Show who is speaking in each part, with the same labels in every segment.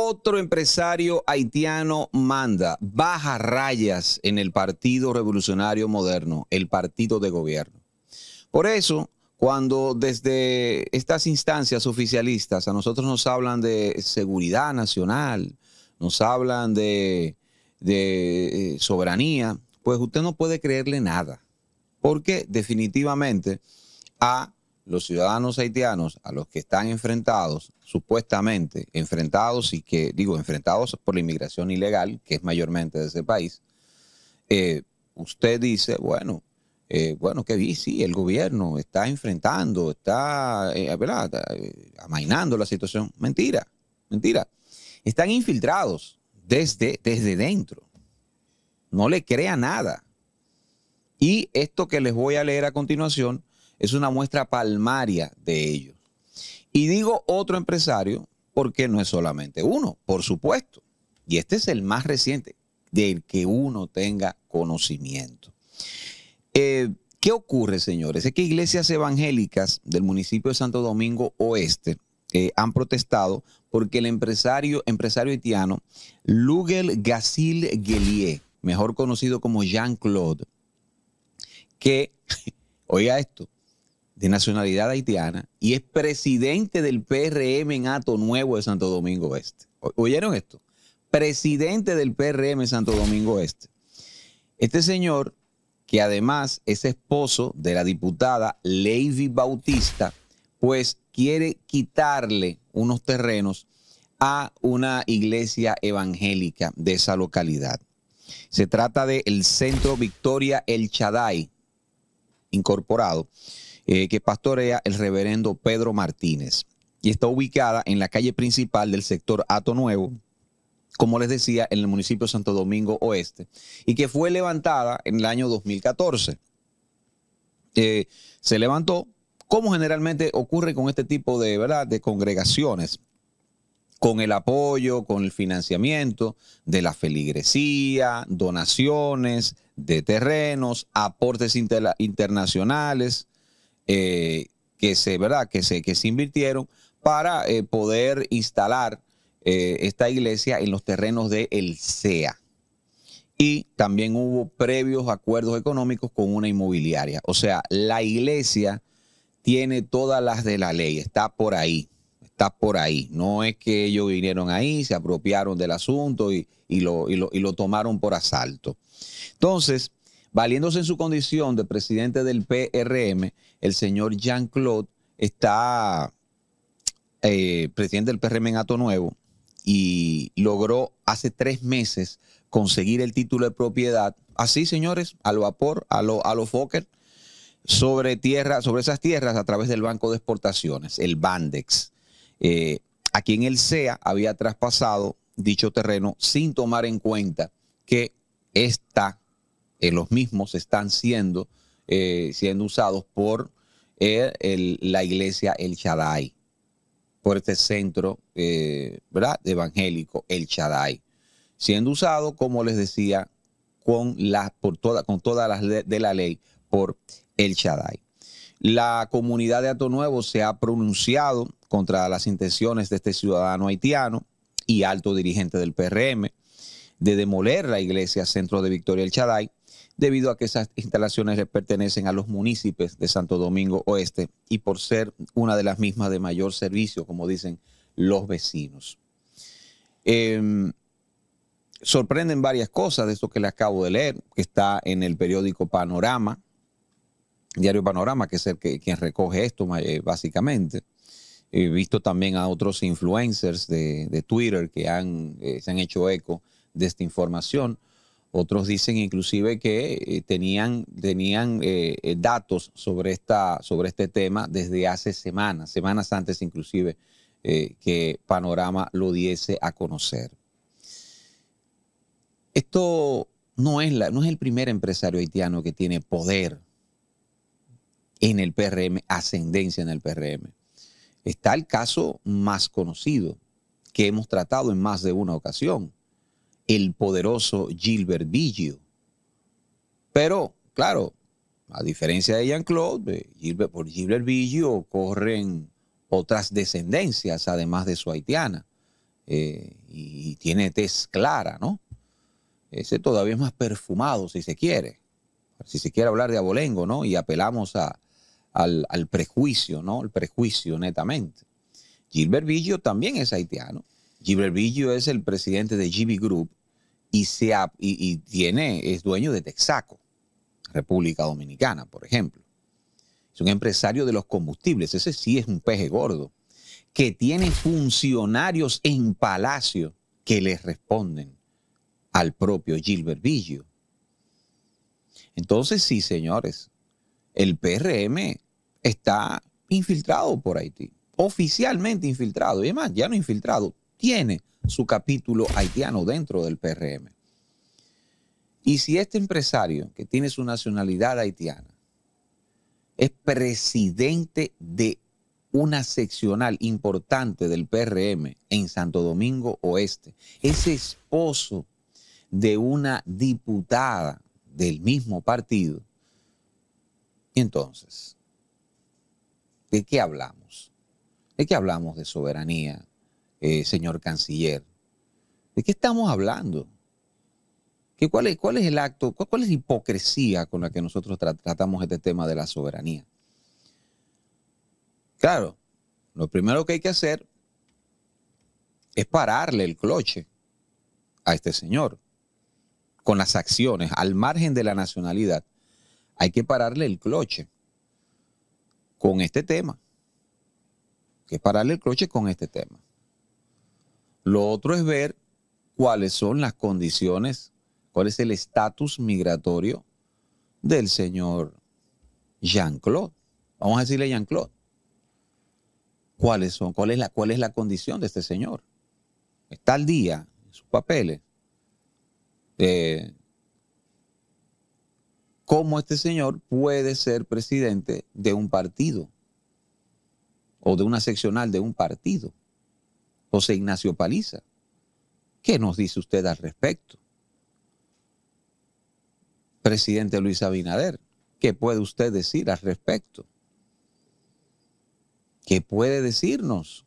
Speaker 1: Otro empresario haitiano manda, bajas rayas en el Partido Revolucionario Moderno, el partido de gobierno. Por eso, cuando desde estas instancias oficialistas a nosotros nos hablan de seguridad nacional, nos hablan de, de eh, soberanía, pues usted no puede creerle nada, porque definitivamente ha los ciudadanos haitianos a los que están enfrentados, supuestamente enfrentados y que, digo, enfrentados por la inmigración ilegal, que es mayormente de ese país, eh, usted dice, bueno, eh, bueno, que vi, sí, el gobierno está enfrentando, está, eh, amainando la situación. Mentira, mentira. Están infiltrados desde, desde dentro. No le crea nada. Y esto que les voy a leer a continuación es una muestra palmaria de ellos. Y digo otro empresario porque no es solamente uno, por supuesto. Y este es el más reciente del que uno tenga conocimiento. Eh, ¿Qué ocurre, señores? Es que iglesias evangélicas del municipio de Santo Domingo Oeste eh, han protestado porque el empresario, empresario haitiano Lugel Gacil Guelier, mejor conocido como Jean-Claude, que, oiga esto, de nacionalidad haitiana y es presidente del PRM en Ato Nuevo de Santo Domingo Este. ¿Oyeron esto? Presidente del PRM Santo Domingo Este. Este señor, que además es esposo de la diputada Lady Bautista, pues quiere quitarle unos terrenos a una iglesia evangélica de esa localidad. Se trata del Centro Victoria El Chaday, incorporado eh, que pastorea el reverendo Pedro Martínez y está ubicada en la calle principal del sector Ato Nuevo, como les decía, en el municipio Santo Domingo Oeste, y que fue levantada en el año 2014. Eh, se levantó, como generalmente ocurre con este tipo de, de congregaciones, con el apoyo, con el financiamiento de la feligresía, donaciones de terrenos, aportes internacionales, eh, que se, ¿verdad? Que se, que se invirtieron para eh, poder instalar eh, esta iglesia en los terrenos de El CEA. Y también hubo previos acuerdos económicos con una inmobiliaria. O sea, la iglesia tiene todas las de la ley, está por ahí, está por ahí. No es que ellos vinieron ahí, se apropiaron del asunto y, lo, y, lo, y lo tomaron por asalto. Entonces, Valiéndose en su condición de presidente del PRM, el señor Jean-Claude está eh, presidente del PRM en Ato Nuevo y logró hace tres meses conseguir el título de propiedad, así señores, al vapor, a lo, a lo Fokker, sobre, tierra, sobre esas tierras a través del Banco de Exportaciones, el Bandex, eh, a quien el SEA había traspasado dicho terreno sin tomar en cuenta que esta eh, los mismos están siendo, eh, siendo usados por eh, la iglesia El Chadai, por este centro ¿verdad? evangélico El Chadai, siendo usado, como les decía, con, por toda, con todas las de la ley por El Chadai. La comunidad de Alto Nuevo se ha pronunciado contra las intenciones de este ciudadano haitiano y alto dirigente del PRM de demoler la iglesia Centro de Victoria El Chadai debido a que esas instalaciones pertenecen a los municipios de Santo Domingo Oeste y por ser una de las mismas de mayor servicio, como dicen los vecinos. Em, sorprenden varias cosas de esto que le acabo de leer, que está en el periódico Panorama, Diario Panorama, que es el que, quien recoge esto eh, básicamente. He visto también a otros influencers de, Twitter que eh, se han hecho eco de esta información. Otros dicen inclusive que eh, tenían, tenían eh, datos sobre, esta, sobre este tema desde hace semanas, semanas antes inclusive eh, que Panorama lo diese a conocer. Esto no es, la, no es el primer empresario haitiano que tiene poder en el PRM, ascendencia en el PRM. Está el caso más conocido que hemos tratado en más de una ocasión, el poderoso Gilbert Pero, claro, a diferencia de Jean-Claude, eh, por Gilbert corren otras descendencias, además de su haitiana. Eh, y tiene tez clara, ¿no? Ese todavía es más perfumado, si se quiere. Si se quiere hablar de abolengo, ¿no? Y apelamos al, prejuicio, ¿no? El prejuicio, netamente. Gilbert también es haitiano. Gilbert es el presidente de GB Group, y, tiene, es dueño de Texaco, República Dominicana, por ejemplo. Es un empresario de los combustibles, ese sí es un peje gordo, que tiene funcionarios en Palacio que le responden al propio Gilbert Villo. Entonces, sí, señores, el PRM está infiltrado por Haití, oficialmente infiltrado, y además ya no infiltrado, tiene su capítulo haitiano dentro del PRM. Y si este empresario que tiene su nacionalidad haitiana es presidente de una seccional importante del PRM en Santo Domingo Oeste, es esposo de una diputada del mismo partido, entonces, ¿de qué hablamos? ¿De qué hablamos de soberanía eh, señor canciller? ¿De qué estamos hablando? ¿Qué, cuál, es, ¿Cuál es el acto, cuál, es la hipocresía con la que nosotros tratamos este tema de la soberanía? Claro, lo primero que hay que hacer es pararle el cloche a este señor con las acciones, al margen de la nacionalidad. Hay que pararle el cloche con este tema. Hay que pararle el cloche con este tema. Lo otro es ver cuáles son las condiciones, cuál es el estatus migratorio del señor Jean-Claude. Vamos a decirle Jean-Claude. ¿Cuáles son? Cuál es, la, ¿Cuál es la condición de este señor? Está al día en sus papeles. ¿Cómo este señor puede ser presidente de un partido o de una seccional de un partido? José Ignacio Paliza. ¿Qué nos dice usted al respecto? Presidente Luis Abinader, ¿qué puede usted decir al respecto? ¿Qué puede decirnos?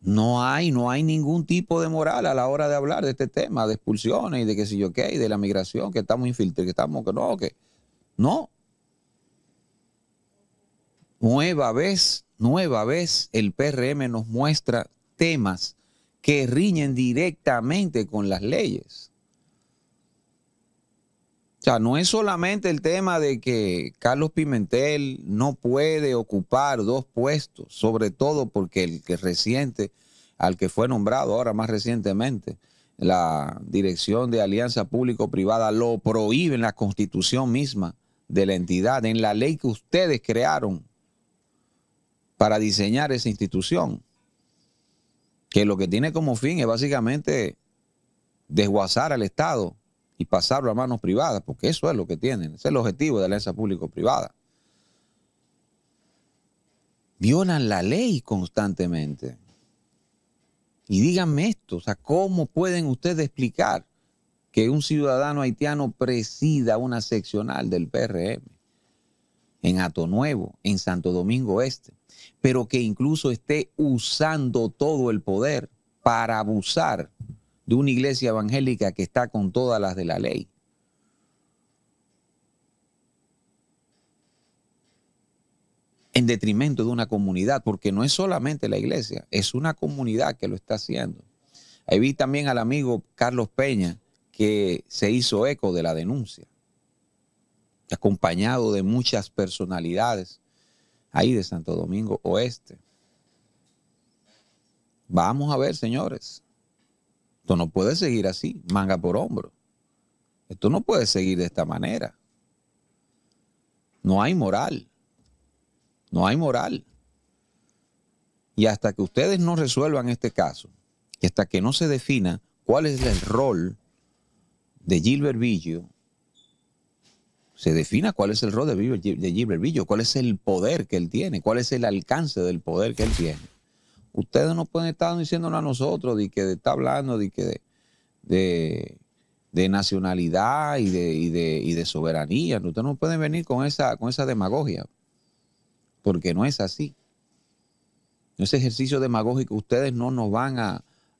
Speaker 1: No hay, no hay ningún tipo de moral a la hora de hablar de este tema, de expulsiones y de qué sé yo qué, y de la migración, que estamos infiltrados, que estamos, que no, que no. Nueva vez, nueva vez, el PRM nos muestra temas que riñen directamente con las leyes. O sea, no es solamente el tema de que Carlos Pimentel no puede ocupar dos puestos, sobre todo porque el que reciente, al que fue nombrado ahora más recientemente, la dirección de alianza público-privada lo prohíbe en la constitución misma de la entidad, en la ley que ustedes crearon para diseñar esa institución, que lo que tiene como fin es básicamente desguazar al Estado y pasarlo a manos privadas, porque eso es lo que tienen, ese es el objetivo de la alianza público-privada. Violan la ley constantemente. Y díganme esto, o sea, ¿cómo pueden ustedes explicar que un ciudadano haitiano presida una seccional del PRM? en Ato Nuevo, en Santo Domingo Este, pero que incluso esté usando todo el poder para abusar de una iglesia evangélica que está con todas las de la ley. en detrimento de una comunidad, porque no es solamente la iglesia, es una comunidad que lo está haciendo. Ahí vi también al amigo Carlos Peña que se hizo eco de la denuncia acompañado de muchas personalidades ahí de Santo Domingo Oeste. Vamos a ver, señores. Esto no puede seguir así, manga por hombro. Esto no puede seguir de esta manera. No hay moral. No hay moral. Y hasta que ustedes no resuelvan este caso, y hasta que no se defina cuál es el rol de Gilbert Villo se defina cuál es el rol de, de cuál es el poder que él tiene, cuál es el alcance del poder que él tiene. Ustedes no pueden estar diciéndonos a nosotros de que está hablando de que de, nacionalidad y de, soberanía. Ustedes no pueden venir con esa, con esa demagogia, porque no es así. Ese ejercicio demagógico ustedes no nos van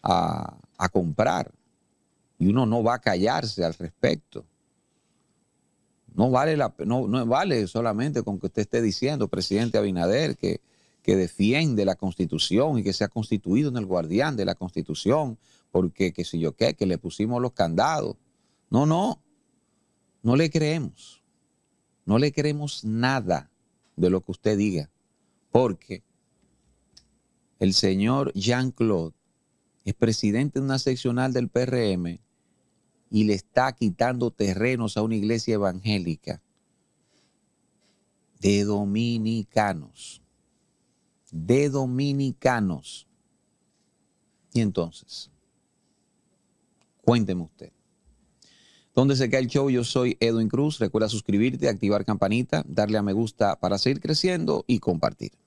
Speaker 1: a comprar y uno no va a callarse al respecto. No vale, vale solamente con que usted esté diciendo, presidente Abinader, que, que defiende la constitución y que se ha constituido en el guardián de la constitución, porque que si yo qué, que le pusimos los candados. No, no, no le creemos. No le creemos nada de lo que usted diga, porque el señor Jean-Claude es presidente de una seccional del PRM y le está quitando terrenos a una iglesia evangélica de dominicanos. De dominicanos. Y entonces, cuéntenme usted. ¿Dónde se cae el show? Yo soy Edwin Cruz. Recuerda suscribirte, activar campanita, darle a me gusta para seguir creciendo y compartir.